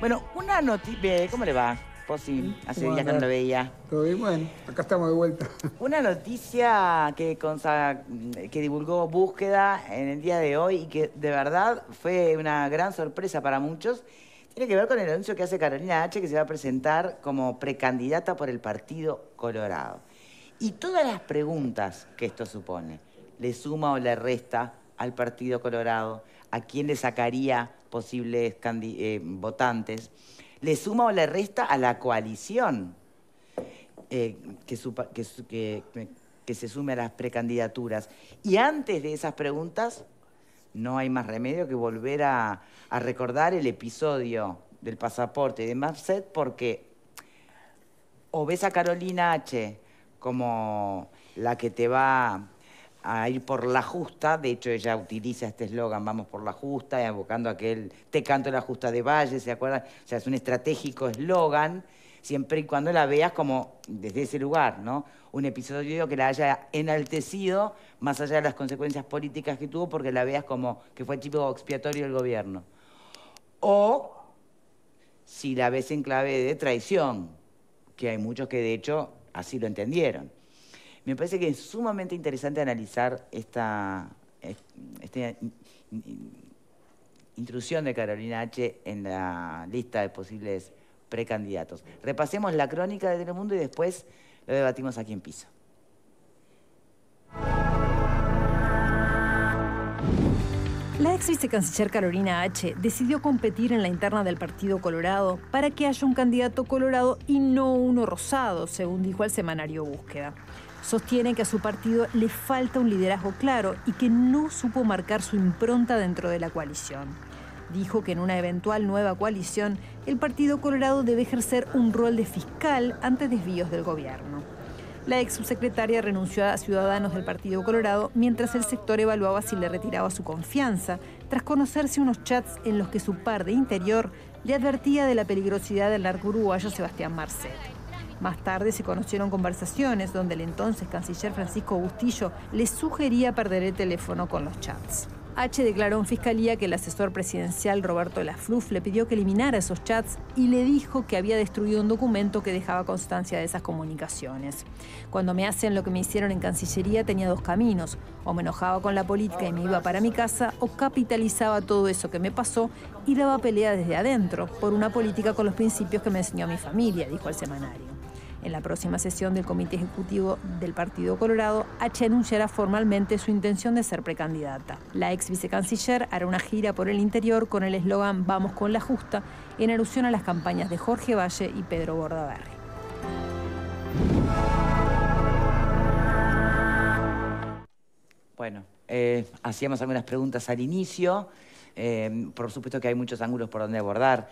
Bueno, una noticia, ¿cómo le va? hace días que no veía. Todo bueno, acá estamos de vuelta. Una noticia que, que divulgó Búsqueda en el día de hoy y que de verdad fue una gran sorpresa para muchos, tiene que ver con el anuncio que hace Carolina H, que se va a presentar como precandidata por el Partido Colorado. Y todas las preguntas que esto supone, ¿le suma o le resta al Partido Colorado? ¿A quién le sacaría posibles eh, votantes, le suma o le resta a la coalición eh, que, se sume a las precandidaturas. Y antes de esas preguntas, no hay más remedio que volver a, recordar el episodio del pasaporte de Marced, porque o ves a Carolina H como la que te va a ir por la justa, de hecho ella utiliza este eslogan, vamos por la justa, evocando aquel te canto la justa de Valle, ¿se acuerdan? O sea, es un estratégico eslogan, siempre y cuando la veas como desde ese lugar, ¿no? Un episodio que la haya enaltecido, más allá de las consecuencias políticas que tuvo, porque la veas como que fue el tipo expiatorio del gobierno. O si la ves en clave de traición, que hay muchos que de hecho así lo entendieron. Me parece que es sumamente interesante analizar esta, intrusión de Carolina H. en la lista de posibles precandidatos. Repasemos la crónica de Telemundo y después lo debatimos aquí en piso. La ex vicecanciller Carolina H. decidió competir en la interna del Partido Colorado para que haya un candidato colorado y no uno rosado, según dijo al semanario Búsqueda. Sostiene que a su partido le falta un liderazgo claro y que no supo marcar su impronta dentro de la coalición. Dijo que en una eventual nueva coalición, el Partido Colorado debe ejercer un rol de fiscal ante desvíos del gobierno. La ex subsecretaria renunció a Ciudadanos del Partido Colorado mientras el sector evaluaba si le retiraba su confianza, tras conocerse unos chats en los que su par de interior le advertía de la peligrosidad del narco uruguayo Sebastián Marcet. Más tarde se conocieron conversaciones donde el entonces canciller Francisco Bustillo le sugería perder el teléfono con los chats. H declaró en fiscalía que el asesor presidencial Roberto Lafruf le pidió que eliminara esos chats y le dijo que había destruido un documento que dejaba constancia de esas comunicaciones. Cuando me hacen lo que me hicieron en Cancillería tenía dos caminos, o me enojaba con la política y me iba para mi casa, o capitalizaba todo eso que me pasó y daba pelea desde adentro por una política con los principios que me enseñó mi familia, dijo el semanario. En la próxima sesión del Comité Ejecutivo del Partido Colorado, H anunciará formalmente su intención de ser precandidata. La ex vicecanciller hará una gira por el interior con el eslogan Vamos con la justa, en alusión a las campañas de Jorge Valle y Pedro Bordaberry. Bueno, eh, hacíamos algunas preguntas al inicio. Eh, por supuesto que hay muchos ángulos por donde abordar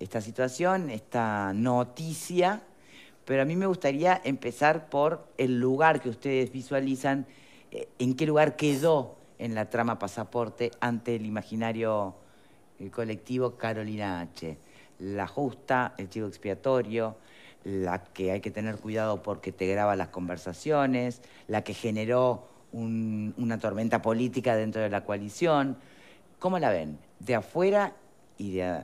esta situación, esta noticia pero a mí me gustaría empezar por el lugar que ustedes visualizan, eh, en qué lugar quedó en la trama Pasaporte ante el imaginario colectivo Carolina H. La justa, el chivo expiatorio, la que hay que tener cuidado porque te graba las conversaciones, la que generó una tormenta política dentro de la coalición. ¿Cómo la ven? ¿De afuera y de,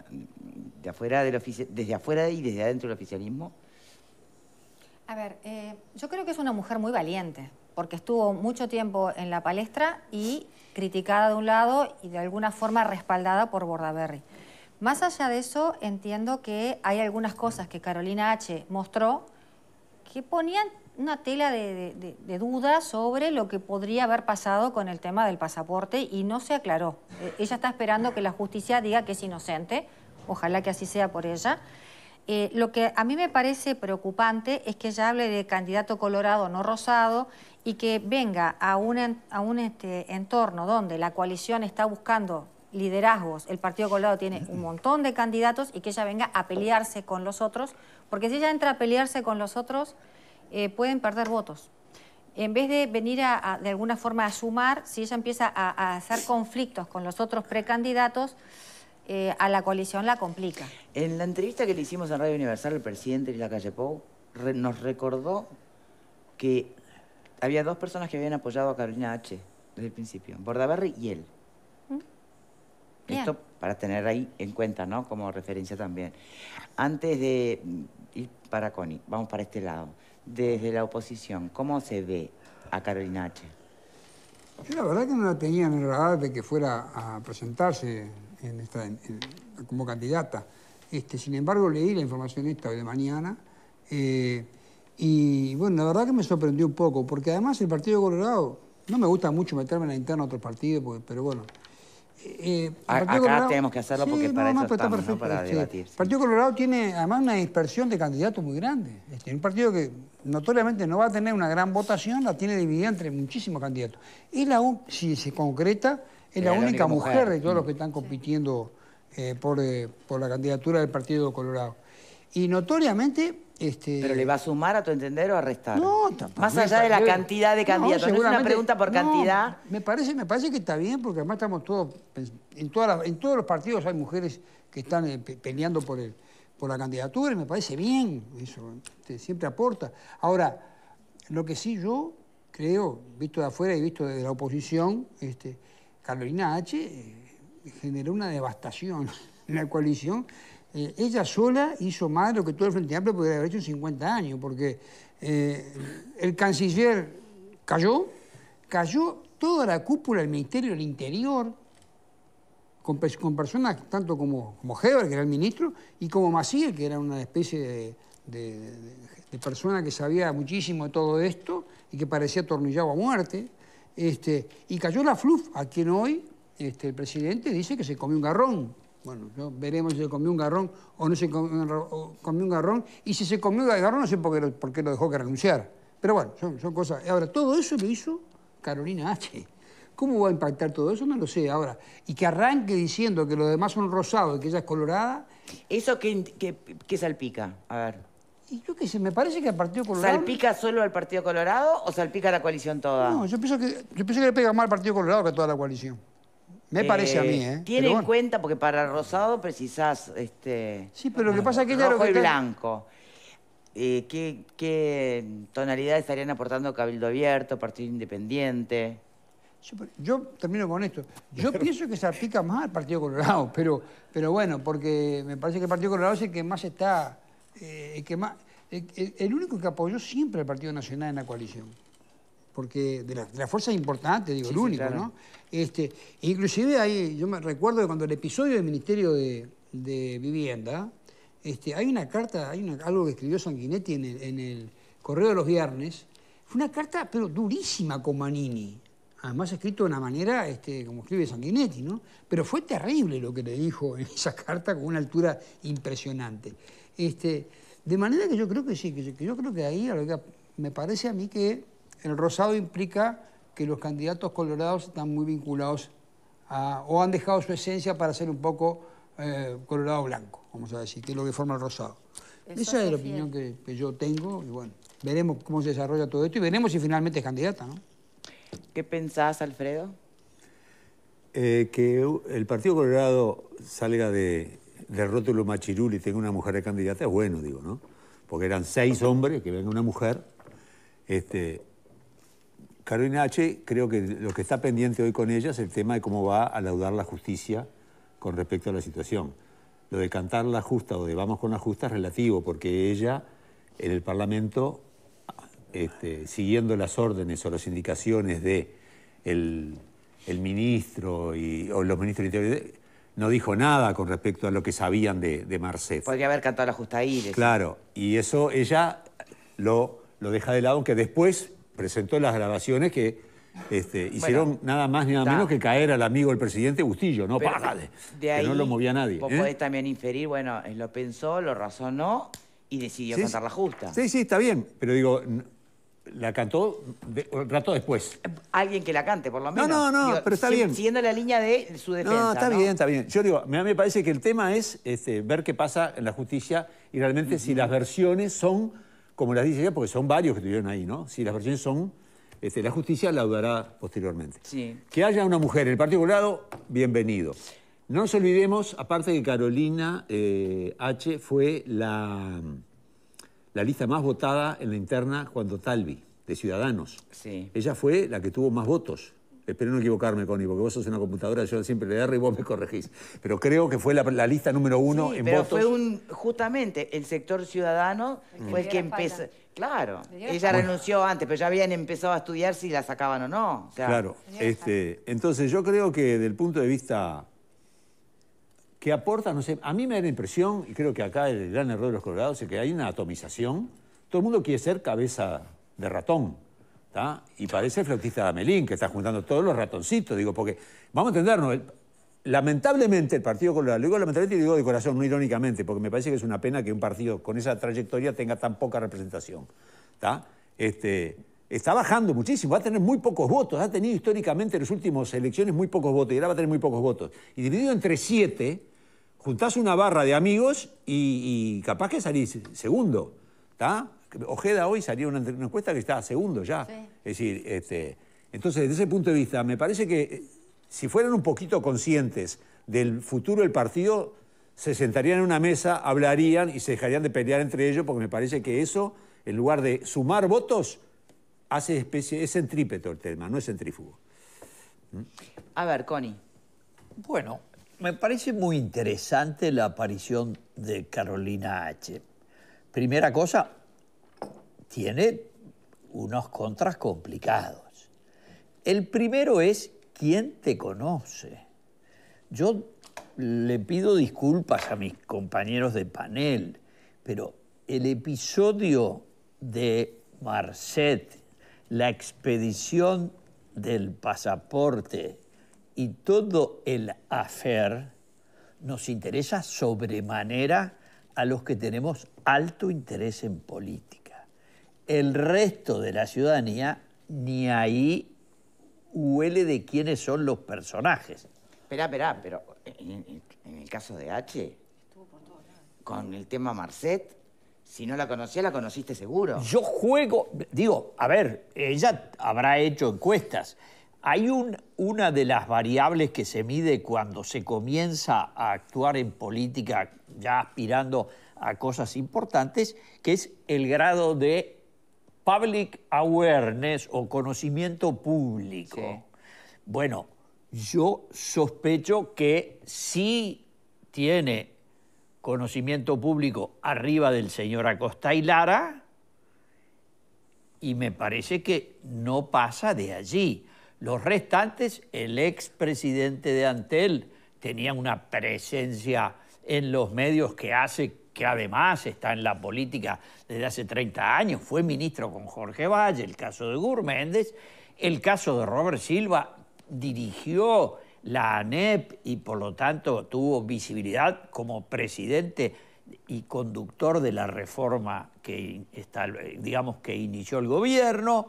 afuera del desde afuera y desde adentro del oficialismo? A ver, eh, yo creo que es una mujer muy valiente, porque estuvo mucho tiempo en la palestra y criticada de un lado y de alguna forma respaldada por Bordaberry. Más allá de eso, entiendo que hay algunas cosas que Carolina H. mostró que ponían una tela de, de, duda sobre lo que podría haber pasado con el tema del pasaporte y no se aclaró. Eh, ella está esperando que la justicia diga que es inocente, ojalá que así sea por ella. Eh, lo que a mí me parece preocupante es que ella hable de candidato colorado no rosado y que venga a un, a un este, entorno donde la coalición está buscando liderazgos, el Partido Colorado tiene un montón de candidatos y que ella venga a pelearse con los otros, porque si ella entra a pelearse con los otros, eh, pueden perder votos. En vez de venir de alguna forma a sumar, si ella empieza a hacer conflictos con los otros precandidatos, eh, a la coalición la complica. En la entrevista que le hicimos en Radio Universal el presidente de la calle Pou, nos recordó que había dos personas que habían apoyado a Carolina H. desde el principio, Bordaberry y él. ¿Mm? Esto para tener ahí en cuenta, ¿no? Como referencia también. Antes de ir para Connie, vamos para este lado. Desde la oposición, ¿cómo se ve a Carolina H? la verdad que no la tenían en el radar de que fuera a presentarse como candidata. Este, sin embargo, leí la información esta de mañana eh, y bueno, la verdad que me sorprendió un poco, porque además el Partido Colorado, no me gusta mucho meterme en la interna a otros partidos, pero bueno. Eh, acá tenemos que hacerlo porque para eso estamos, para este, El Partido Colorado tiene además una dispersión de candidatos muy grande. Este, un partido que notoriamente no va a tener una gran votación, la tiene dividida entre muchísimos candidatos. Y la, si se concreta, es la, única, mujer, de todos los que mm. están compitiendo eh, eh, por, la candidatura del Partido Colorado. Y notoriamente... Este... ¿Pero le va a sumar a tu entender o a restar? No, tampoco. Más allá de la cantidad de candidatos, no, es una pregunta por cantidad. me parece, me parece que está bien, porque además estamos todos... Pues, en, todas en todos los partidos hay mujeres que están eh, peleando por, el, por la candidatura y me parece bien eso. Este, siempre aporta. Ahora, lo que sí yo creo, visto de afuera y visto de la oposición, este, Carolina H eh, generó una devastación en la coalición. Eh, ella sola hizo más de lo que todo el Frente Amplio podría haber hecho en 50 años, porque eh, el canciller cayó, cayó toda la cúpula del Ministerio del Interior, con, personas tanto como, como Heber, que era el ministro, y como Maciel, que era una especie de persona que sabía muchísimo de todo esto y que parecía atornillado a muerte. Este, y cayó la FLUF, a quien hoy este, el presidente dice que se comió un garrón. Bueno, veremos si se comió un garrón o no se comió, un garrón. Y si se comió un garrón, no sé por qué lo, lo dejó que renunciar Pero bueno, son, son cosas. Ahora, todo eso lo hizo Carolina H. ¿Cómo va a impactar todo eso? No lo sé. Ahora, y que arranque diciendo que los demás son rosados y que ella es colorada. ¿Eso que, que salpica? A ver. Y yo qué sé, me parece que el Partido Colorado... ¿Salpica solo al Partido Colorado o salpica a la coalición toda? No, yo pienso que, yo pienso que le pega más al Partido Colorado que a toda la coalición. Me eh, parece a mí, ¿eh? Tiene en cuenta, porque para Rosado precisás... Este, sí, pero lo que pasa es que ya lo que... blanco. Eh, ¿qué, ¿Qué tonalidad estarían aportando Cabildo Abierto, Partido Independiente? Yo termino con esto. Yo pienso que salpica más al Partido Colorado, pero, pero bueno, porque me parece que el Partido Colorado es el que más está eh, el único que apoyó siempre al Partido Nacional en la coalición. Porque de las fuerzas importantes, digo, el único, ¿no? Este, inclusive ahí, yo me recuerdo cuando el episodio del Ministerio de, Vivienda, este, hay una carta, hay algo que escribió Sanguinetti en el, Correo de los Viernes, fue una carta, pero durísima con Manini. Además, escrito de una manera este, como escribe Sanguinetti, ¿no? Pero fue terrible lo que le dijo en esa carta con una altura impresionante. Este, de manera que yo creo que sí, que yo, creo que ahí, me parece a mí que el rosado implica que los candidatos colorados están muy vinculados o han dejado su esencia para ser un poco eh, colorado blanco, vamos a decir, que es lo que forma el rosado. Esa es la opinión que, yo tengo y bueno, veremos cómo se desarrolla todo esto y veremos si finalmente es candidata, ¿no? ¿Qué pensás, Alfredo? Eh, que el Partido Colorado salga de ...de rótulo y tenga una mujer de candidata es bueno, digo, ¿no? Porque eran seis hombres, que venga una mujer. Este, Carolina H., creo que lo que está pendiente hoy con ella es el tema de cómo va a laudar la justicia con respecto a la situación. Lo de cantar la justa o de vamos con la justa es relativo, porque ella en el Parlamento, este, siguiendo las órdenes o las indicaciones de el, ministro y, o los ministros de interior, no dijo nada con respecto a lo que sabían de, de Podría haber cantado la justa Iris. Claro, y eso ella lo, lo deja de lado, aunque después presentó las grabaciones que este, hicieron nada más ni nada menos que caer al amigo del presidente Bustillo, ¿no? Pero, que no lo movía nadie. Vos ¿eh? podés también inferir, bueno, lo pensó, lo razonó y decidió cantar la justa. Sí, sí, está bien, pero digo, la cantó rato después. Alguien que la cante, por lo menos. No, no, no, pero está bien. Siguiendo la línea de su defensa. No, está bien, está bien. Yo digo, a mí me parece que el tema es este, ver qué pasa en la justicia y realmente si las versiones son, como las dice ella, porque son varios que estuvieron ahí, ¿no? Si las versiones son, este, la justicia la dudará posteriormente. Sí. Que haya una mujer en el Partido bienvenido. No nos olvidemos, aparte que Carolina eh, H. fue la la lista más votada en la interna cuando Talvi, de Ciudadanos. Sí. Ella fue la que tuvo más votos. Espero no equivocarme, Connie, porque vos sos una computadora, yo siempre le erro y vos me corregís. Pero creo que fue la, lista número uno sí, en pero Fue un, justamente, el sector ciudadano fue el que empezó. Claro, ella renunció antes, pero ya habían empezado a estudiar si la sacaban o no. claro, este, entonces yo creo que del punto de vista aporta no sé, a mí me da la impresión, y creo que acá el gran error de los colorados es que hay una atomización, todo el mundo quiere ser cabeza de ratón, ¿ta? y parece el flautista de Amelín, que está juntando todos los ratoncitos, digo, porque vamos a entendernos, lamentablemente el Partido Colorado, lo digo lamentablemente y digo de corazón, no irónicamente, porque me parece que es una pena que un partido con esa trayectoria tenga tan poca representación, ¿ta? Este, está bajando muchísimo, va a tener muy pocos votos, ha tenido históricamente en las últimas elecciones muy pocos votos y ahora va a tener muy pocos votos. Y dividido entre siete, juntás una barra de amigos y, capaz que salís segundo, Ojeda hoy salió una, encuesta que está segundo ya. Es decir, este, entonces desde ese punto de vista, me parece que eh, si fueran un poquito conscientes del futuro del partido, se sentarían en una mesa, hablarían y se dejarían de pelear entre ellos, porque me parece que eso, en lugar de sumar votos, hace especie, es centrípeto el tema, no es centrífugo. ¿Mm? A ver, Connie. Bueno, me parece muy interesante la aparición de Carolina H. Primera cosa, tiene unos contras complicados. El primero es quién te conoce. Yo le pido disculpas a mis compañeros de panel, pero el episodio de Marcet, la expedición del pasaporte y todo el hacer nos interesa sobremanera a los que tenemos alto interés en política. El resto de la ciudadanía ni ahí huele de quiénes son los personajes. Espera, espera, pero en, el caso de H, con el tema Marcet, si no la conocía, la conociste seguro. Yo juego, digo, a ver, ella habrá hecho encuestas hay una de las variables que se mide cuando se comienza a actuar en política ya aspirando a cosas importantes, que es el grado de public awareness o conocimiento público. Bueno, yo sospecho que sí tiene conocimiento público arriba del señor Acosta y Lara, y me parece que no pasa de allí. Los restantes, el expresidente de Antel tenía una presencia en los medios que hace que además está en la política desde hace 30 años, fue ministro con Jorge Valle, el caso de Méndez, el caso de Robert Silva dirigió la ANEP y por lo tanto tuvo visibilidad como presidente y conductor de la reforma que, está, digamos, que inició el gobierno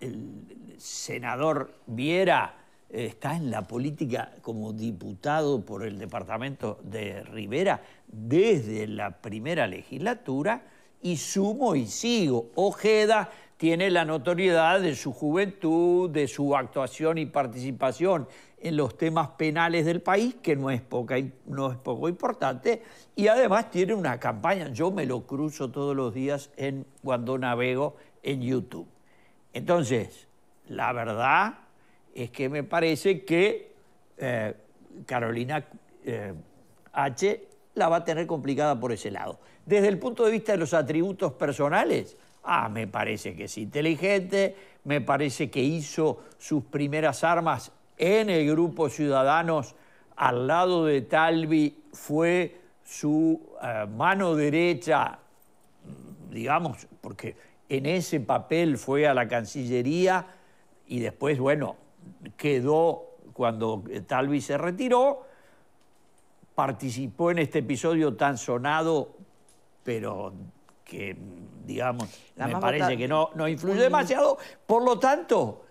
el, senador Viera eh, está en la política como diputado por el departamento de Rivera desde la primera legislatura y sumo y sigo. Ojeda tiene la notoriedad de su juventud, de su actuación y participación en los temas penales del país, que no es, no es poco importante, y además tiene una campaña, yo me lo cruzo todos los días en, cuando navego en YouTube. Entonces, la verdad es que me parece que eh, Carolina eh, H la va a tener complicada por ese lado. Desde el punto de vista de los atributos personales, ah, me parece que es inteligente, me parece que hizo sus primeras armas en el grupo Ciudadanos al lado de Talvi, fue su eh, mano derecha, digamos, porque en ese papel fue a la Cancillería y después, bueno, quedó cuando Talvi se retiró, participó en este episodio tan sonado, pero que, digamos, me parece que no, no influye demasiado. Por lo tanto,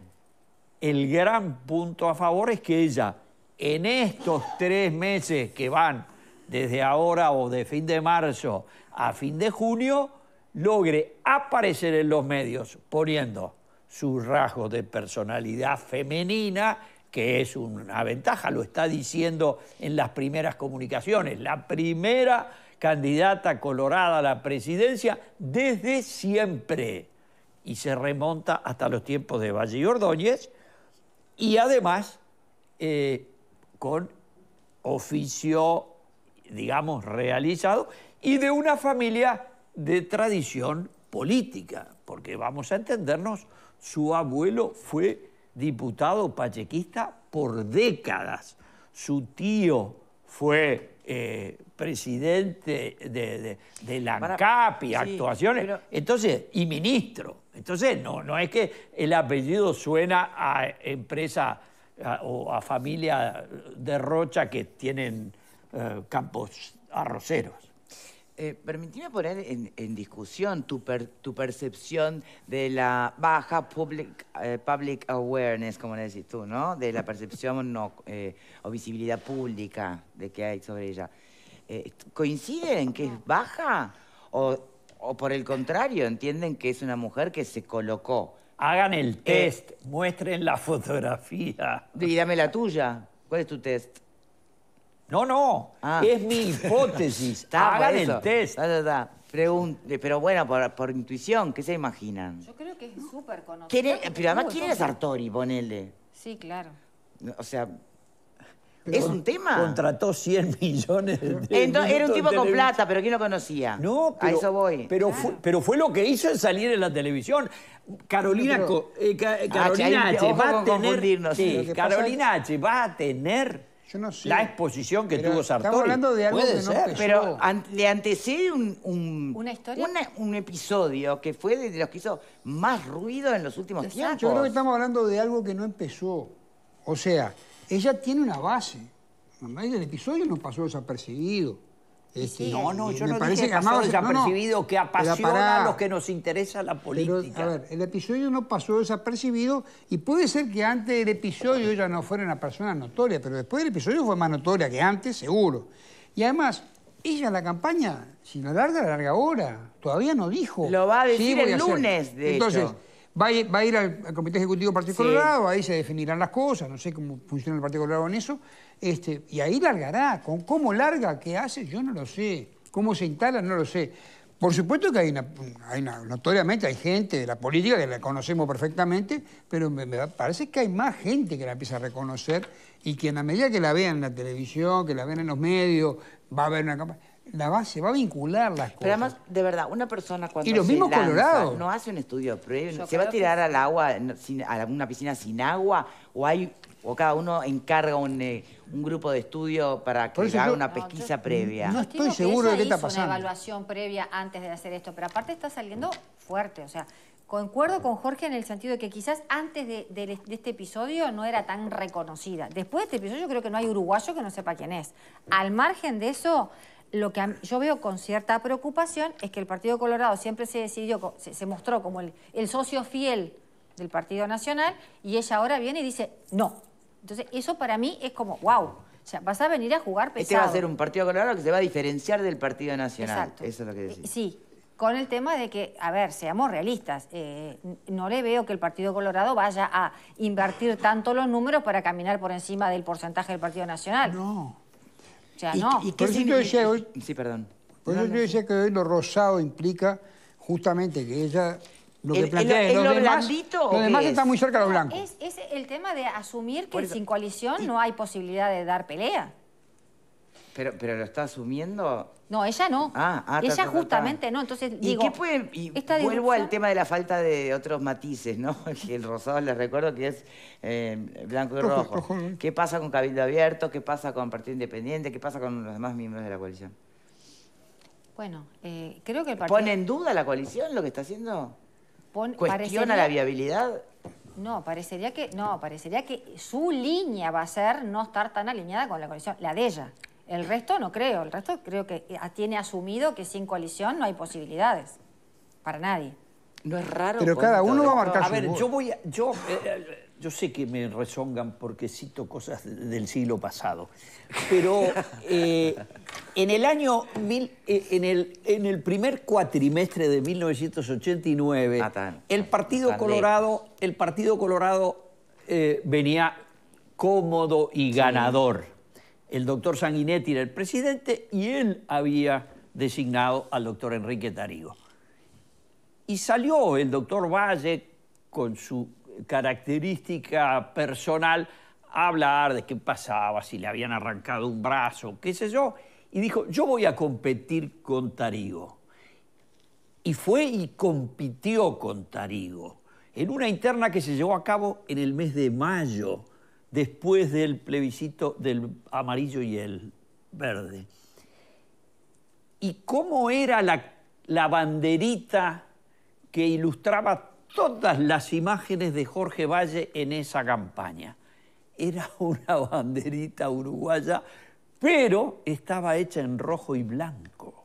el gran punto a favor es que ella, en estos tres meses que van desde ahora o de fin de marzo a fin de junio, logre aparecer en los medios poniendo su rasgo de personalidad femenina, que es una ventaja, lo está diciendo en las primeras comunicaciones, la primera candidata colorada a la presidencia desde siempre. Y se remonta hasta los tiempos de Valle y Ordóñez, y además eh, con oficio, digamos, realizado, y de una familia de tradición política, porque vamos a entendernos, su abuelo fue diputado pachequista por décadas, su tío fue eh, presidente de, la CAPI actuaciones, entonces, y ministro. Entonces, no, no es que el apellido suena a empresa o a familia de Rocha que tienen eh, campos arroceros. Eh, poner en, discusión tu, percepción de la baja public, eh, public awareness, como le decís tú, ¿no? De la percepción no, eh, o visibilidad pública de que hay sobre ella. Eh, ¿Coinciden en que es baja? O, o, por el contrario, entienden que es una mujer que se colocó? Hagan el test, muestren la fotografía. Y dame la tuya. ¿Cuál es tu test? No, no. Ah. Es mi hipótesis. Hagan el test. Pregunte, pero bueno, por, intuición, ¿qué se imaginan? Yo creo que es súper conocido. Pero además, ¿quién es Artori, Ponele. Sí, claro. O sea, ¿Es un tema? Contrató 100 millones de Entonces, Era un tipo con plata, pero ¿quién no conocía? No, A eso voy. Pero, fue, pero fue lo que hizo en salir en la televisión. Carolina, Carolina H, va a tener... Carolina H, va a tener no La exposición que tuvo Sartori. Estamos hablando de algo que no ser. Pero le antecede un, ¿Una episodio que fue de los que hizo más ruido en los últimos tiempos. Yo creo que estamos hablando de algo que no empezó. O sea, ella tiene una base. El episodio no pasó desapercibido no, no, yo no parece dije que pasó desapercibido, que apasiona a los que nos interesa la política. a ver, el episodio no pasó desapercibido y puede ser que antes del episodio ella no fuera una persona notoria, pero después del episodio fue más notoria que antes, seguro. Y además, ella en la campaña, sin hablar larga, la larga hora Todavía no dijo. Lo va a decir el lunes, de Entonces, Va a, ir, al, Comité Ejecutivo del Partido Colorado, ahí se definirán las cosas, no sé cómo funciona el Partido Colorado en eso, este, y ahí largará. Con cómo larga, qué hace, yo no lo sé. Cómo se instala, no lo sé. Por supuesto que hay notoriamente hay gente de la política que la conocemos perfectamente, pero me, parece que hay más gente que la empieza a reconocer y que a medida que la vean en la televisión, que la vean en los medios, va a haber una campaña la base, va a vincular las cosas. Pero además, de verdad, una persona cuando y lo se no hace un estudio previo, se va a tirar al agua, a una piscina sin agua, o hay o cada uno encarga un, eh, grupo de estudio para que haga una pesquisa previa. No estoy seguro de qué está pasando. una evaluación previa antes de hacer esto, pero aparte está saliendo fuerte, o sea, concuerdo con Jorge en el sentido de que quizás antes de este episodio no era tan reconocida. Después de este episodio yo creo que no hay uruguayo que no sepa quién es. Al margen de eso, lo que yo veo con cierta preocupación es que el Partido Colorado siempre se decidió, se, mostró como el, socio fiel del Partido Nacional y ella ahora viene y dice no. Entonces, eso para mí es como, wow, o sea, vas a venir a jugar pesado. Este va a ser un Partido Colorado que se va a diferenciar del Partido Nacional. Exacto. Eso es lo que eh, decís. Sí, con el tema de que, a ver, seamos realistas, eh, no le veo que el Partido Colorado vaya a invertir tanto los números para caminar por encima del porcentaje del Partido Nacional. No sea, no. ¿Y, qué por eso yo decía hoy... perdón. que hoy lo rosado implica justamente que ella... Lo que plantea es, lo, demás, blandito, lo demás está muy cerca de lo blanco. Es, el tema de asumir que sin coalición no hay posibilidad de dar pelea. Pero, pero lo está asumiendo. No, ella no. Ah, ah, ella justamente no. Entonces, ¿Y vuelvo al tema de la falta de otros matices, ¿no? el rosado les recuerdo que es eh, blanco y rojo. ¿Qué pasa con Cabildo Abierto? ¿Qué pasa con Partido Independiente? ¿Qué pasa con los demás miembros de la coalición? Bueno, eh, creo que el partido. ¿Pone en duda la coalición lo que está haciendo? ¿Cuestiona la viabilidad? No, parecería que. No, parecería que su línea va a ser no estar tan alineada con la coalición, la de ella. El resto no creo, el resto creo que eh, tiene asumido que sin coalición no hay posibilidades, para nadie. No es raro. Pero cada uno va a marcar A ver, yo voy a, eh, eh, yo, sé que me rezongan porque cito cosas del siglo pasado, pero en el año mil, en, el, en el primer cuatrimestre de 1989, ah, el Partido Colorado, el Partido Colorado venía cómodo y ganador el doctor Sanguinetti era el presidente y él había designado al doctor Enrique Tarigo. Y salió el doctor Valle con su característica personal a hablar de qué pasaba, si le habían arrancado un brazo, qué sé yo, y dijo, yo voy a competir con Tarigo. Y fue y compitió con Tarigo en una interna que se llevó a cabo en el mes de mayo después del plebiscito del amarillo y el verde. ¿Y cómo era la, banderita que ilustraba todas las imágenes de Jorge Valle en esa campaña? Era una banderita uruguaya, pero estaba hecha en rojo y blanco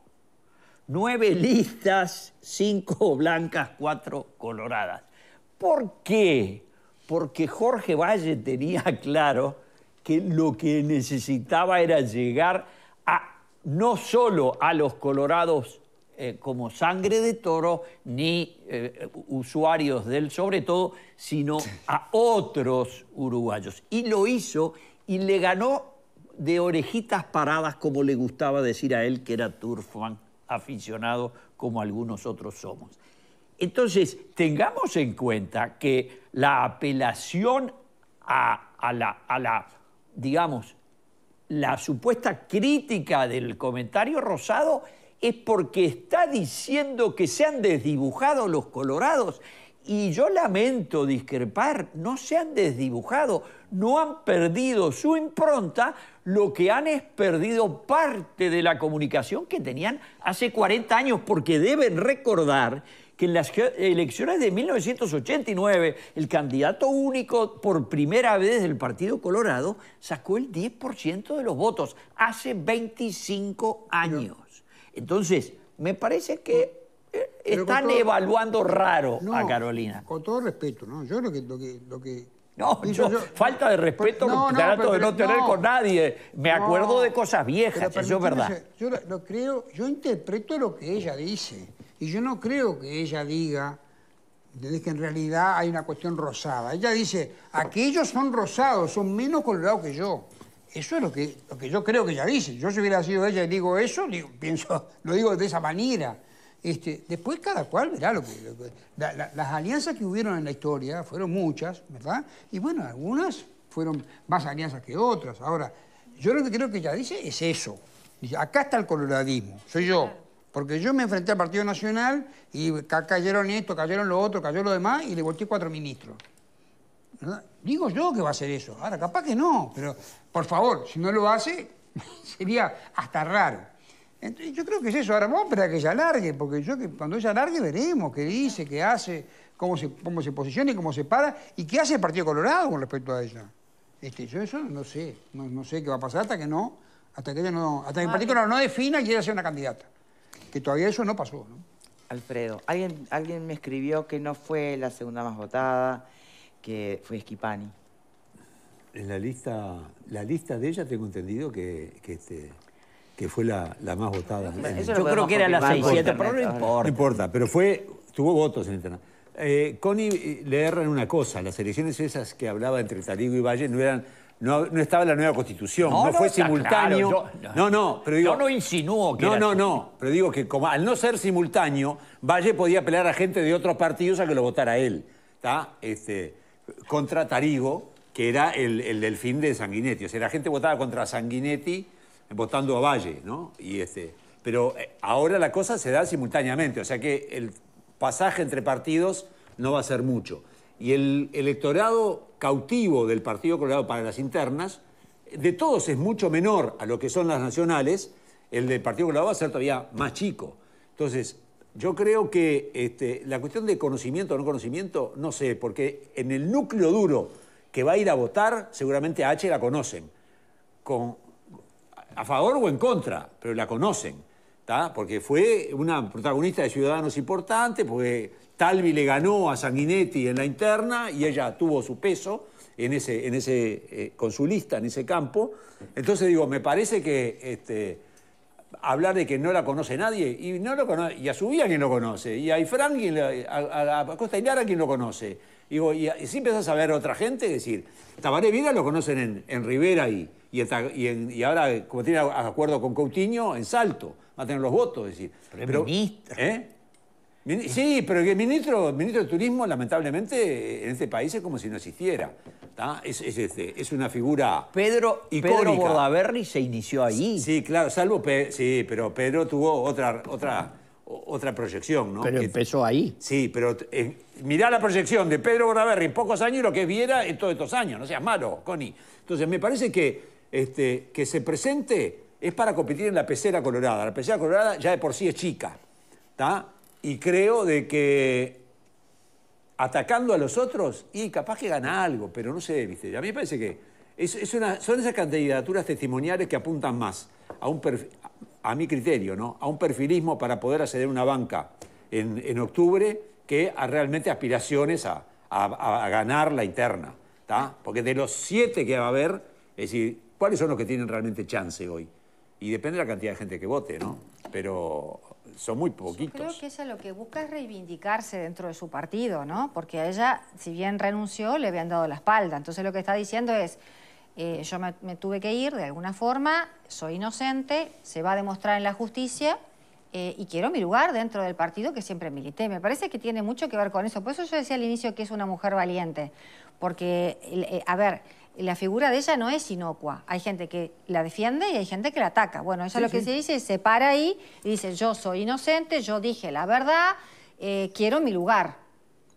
nueve listas, cinco blancas, cuatro coloradas. ¿Por qué? porque Jorge Valle tenía claro que lo que necesitaba era llegar no solo a los colorados eh, como sangre de toro, ni eh, usuarios del sobre todo, sino a otros uruguayos. Y lo hizo y le ganó de orejitas paradas, como le gustaba decir a él, que era Turfman, aficionado como algunos otros somos. Entonces, tengamos en cuenta que la apelación a, la, la, digamos, la supuesta crítica del comentario rosado es porque está diciendo que se han desdibujado los colorados. Y yo lamento discrepar, no se han desdibujado, no han perdido su impronta, lo que han es perdido parte de la comunicación que tenían hace 40 años, porque deben recordar que en las elecciones de 1989 el candidato único por primera vez del Partido Colorado sacó el 10% de los votos hace 25 años. Entonces, me parece que eh, están evaluando raro a Carolina. Con todo respeto, ¿no? Yo lo que... Lo que, lo no, yo, falta de respeto no, de no tener con nadie. Me acuerdo de cosas viejas, eso es verdad. Yo lo creo, yo interpreto lo que ella dice. Y yo no creo que ella diga que en realidad hay una cuestión rosada. Ella dice, aquellos son rosados, son menos colorados que yo. Eso es lo que, que yo creo que ella dice. Yo si hubiera sido ella y digo eso, pienso, lo digo de esa manera. Este, después cada cual verá lo que... las alianzas que hubieron en la historia fueron muchas, ¿verdad? Y bueno, algunas fueron más alianzas que otras. Ahora, yo lo que creo que ella dice es eso. Dice, acá está el coloradismo, soy yo. Porque yo me enfrenté al Partido Nacional y cayeron esto, cayeron lo otro, cayó lo demás y le volteé cuatro ministros. Digo yo que va a ser eso. Ahora, capaz que no, pero por favor, si no lo hace, sería hasta raro. Entonces, yo creo que es eso. Ahora vamos a que ella largue, porque yo que cuando ella largue veremos qué dice, qué hace, cómo se, posiciona y cómo se para y qué hace el Partido Colorado con respecto a ella. Este, yo eso no sé, no, sé qué va a pasar hasta que no, hasta que ella no, hasta que el Partido Colorado no defina y ella sea una candidata. Y todavía eso no pasó. ¿no? Alfredo, alguien, alguien me escribió que no fue la segunda más votada, que fue Esquipani. En la lista, la lista de ella tengo entendido que, este, fue la, más votada. Yo creo que era la 6, 7, pero no importa. No importa, pero fue, tuvo votos en internet. Eh, Connie eh, le erran una cosa, las elecciones esas que hablaba entre Tarigo y Valle no eran no, no, estaba la nueva constitución, no, fue simultáneo. no, no, pero digo. Yo no insinúo que. No, no, no. Pero digo que como, al no ser simultáneo, Valle podía pelear a gente de otros partidos a que lo votara él. ¿Está? Este, contra Tarigo, que era el, el delfín de Sanguinetti. O sea, la gente votaba contra Sanguinetti votando a Valle, ¿no? Y este, pero eh, ahora la cosa se da simultáneamente. O sea que el pasaje entre partidos no va a ser mucho y el electorado cautivo del Partido Colorado para las internas, de todos es mucho menor a lo que son las nacionales, el del Partido Colorado va a ser todavía más chico. Entonces, yo creo que este, la cuestión de conocimiento o no conocimiento, no sé, porque en el núcleo duro que va a ir a votar, seguramente a H la conocen, a favor o en contra, pero la conocen porque fue una protagonista de Ciudadanos importante, porque Talvi le ganó a Sanguinetti en la interna y ella tuvo su peso en ese, en ese eh, con su lista, en ese campo. Entonces digo, me parece que este, hablar de que no la conoce nadie, y no lo conoce, y a quien lo conoce, y a Ifran la, a, Costa quien lo conoce. y, si empiezas a ver a otra gente, es decir, Tabaré Vila lo conocen en, en Rivera y, y, ahora, como tiene acuerdo con Coutinho, en salto, va a tener los votos. decir. Pero, ministro. ¿eh? Sí, pero el ministro, ministro de Turismo, lamentablemente, en este país es como si no existiera. Este, es, una figura. Pedro, y Pedro Bordaberry se inició ahí. Sí, claro, salvo. sí, pero Pedro tuvo otra, otra, otra proyección, ¿no? Pero empezó ahí. Sí, pero eh, mirá la proyección de Pedro Bordaberry en pocos años y lo que viera en todos estos años. No seas malo, Connie. Entonces, me parece que este, que se presente es para competir en la pecera colorada. La pecera colorada ya de por sí es chica. Y creo de que atacando a los otros, y capaz que gana algo, pero no sé, ¿viste? A mí me parece que es, una, son esas candidaturas testimoniales que apuntan más a, un a, mi criterio, ¿no? A un perfilismo para poder acceder a una banca en, octubre que a realmente aspiraciones a, ganar la interna. Porque de los siete que va a haber, es decir, cuáles son los que tienen realmente chance hoy. Y depende de la cantidad de gente que vote, ¿no? Pero son muy poquitos. Yo creo que ella lo que busca es reivindicarse dentro de su partido, ¿no? Porque a ella, si bien renunció, le habían dado la espalda. Entonces lo que está diciendo es, eh, yo me, tuve que ir de alguna forma, soy inocente, se va a demostrar en la justicia eh, y quiero mi lugar dentro del partido que siempre milité. Me parece que tiene mucho que ver con eso. Por eso yo decía al inicio que es una mujer valiente. Porque, eh, a ver, la figura de ella no es inocua. Hay gente que la defiende y hay gente que la ataca. Bueno, eso es lo que se dice se para ahí y dice, yo soy inocente, yo dije la verdad, eh, quiero mi lugar.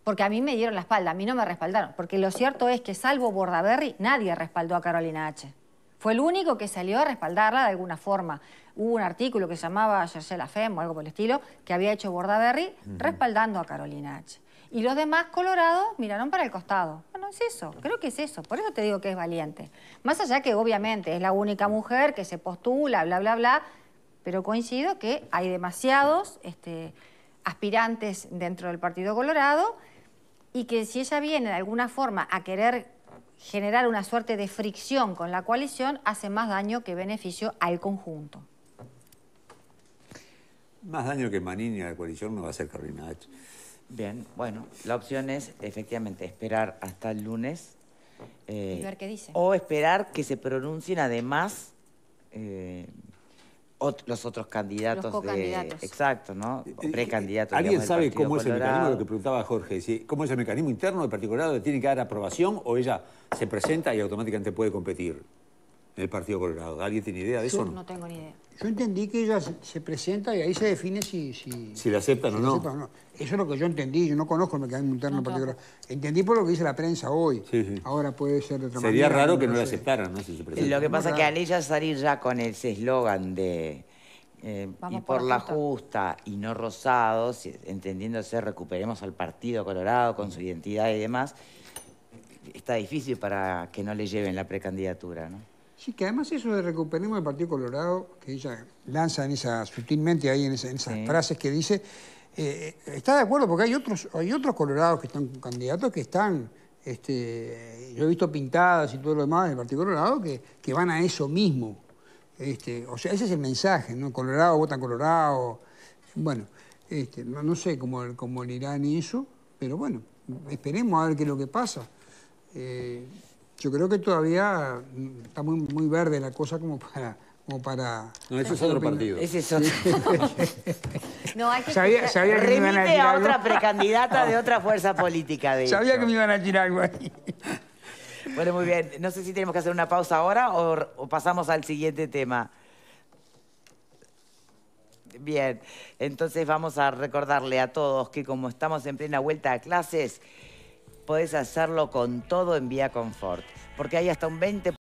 Porque a mí me dieron la espalda, a mí no me respaldaron. Porque lo cierto es que salvo Bordaberry, nadie respaldó a Carolina H. Fue el único que salió a respaldarla de alguna forma. Hubo un artículo que se llamaba La Femme o algo por el estilo, que había hecho Bordaberry respaldando a Carolina H. Y los demás colorados miraron para el costado es eso, creo que es eso. Por eso te digo que es valiente. Más allá que, obviamente, es la única mujer que se postula, bla, bla, bla, pero coincido que hay demasiados este, aspirantes dentro del Partido Colorado y que si ella viene de alguna forma a querer generar una suerte de fricción con la coalición, hace más daño que beneficio al conjunto. Más daño que Manini a la coalición no va a ser Carolina Bien, bueno, la opción es efectivamente esperar hasta el lunes. Eh, o esperar que se pronuncien además eh, los otros candidatos. Los exacto, ¿no? Eh, precandidatos. ¿Alguien sabe cómo es el mecanismo? Lo que preguntaba Jorge, ¿cómo es el mecanismo interno del Partido ¿Tiene que dar aprobación o ella se presenta y automáticamente puede competir? el Partido Colorado. ¿Alguien tiene idea de eso? Yo no? tengo ni idea. Yo entendí que ella se presenta y ahí se define si... Si, la aceptan o, no. Eso es lo que yo entendí. Yo no conozco el mecanismo interno Partido Colorado. Entendí por lo que dice la prensa hoy. Ahora puede ser de otra Sería raro que no, la aceptaran, ¿no? Sí, Lo que pasa es que al ella salir ya con ese eslogan de... Eh, y por, la justa. justa. y no rosados, entendiéndose recuperemos al Partido Colorado con su identidad y demás, está difícil para que no le lleven la precandidatura, ¿no? Sí, que además eso de recuperemos el Partido Colorado, que ella lanza en esa, sutilmente ahí en, esas frases que dice, eh, está de acuerdo porque hay otros, hay otros colorados que están candidatos que están, este, yo he visto pintadas y todo lo demás del Partido Colorado, que, van a eso mismo. Este, o sea, ese es el mensaje, ¿no? Colorado, votan Colorado. Bueno, este, no, sé cómo, cómo le irán eso, pero bueno, esperemos a ver qué es lo que pasa. Eh, yo creo que todavía mm, está muy, muy verde la cosa como para... Como para no, ese es otro partido. Ese es otro. no, hay que sabía, a, otra precandidata de otra fuerza política. De sabía que me iban a tirar algo ahí. Bueno, muy bien. No sé si tenemos que hacer una pausa ahora o, o pasamos al siguiente tema. Bien, entonces vamos a recordarle a todos que como estamos en plena vuelta a clases, puedes hacerlo con todo en Vía Confort, porque hay hasta un 20%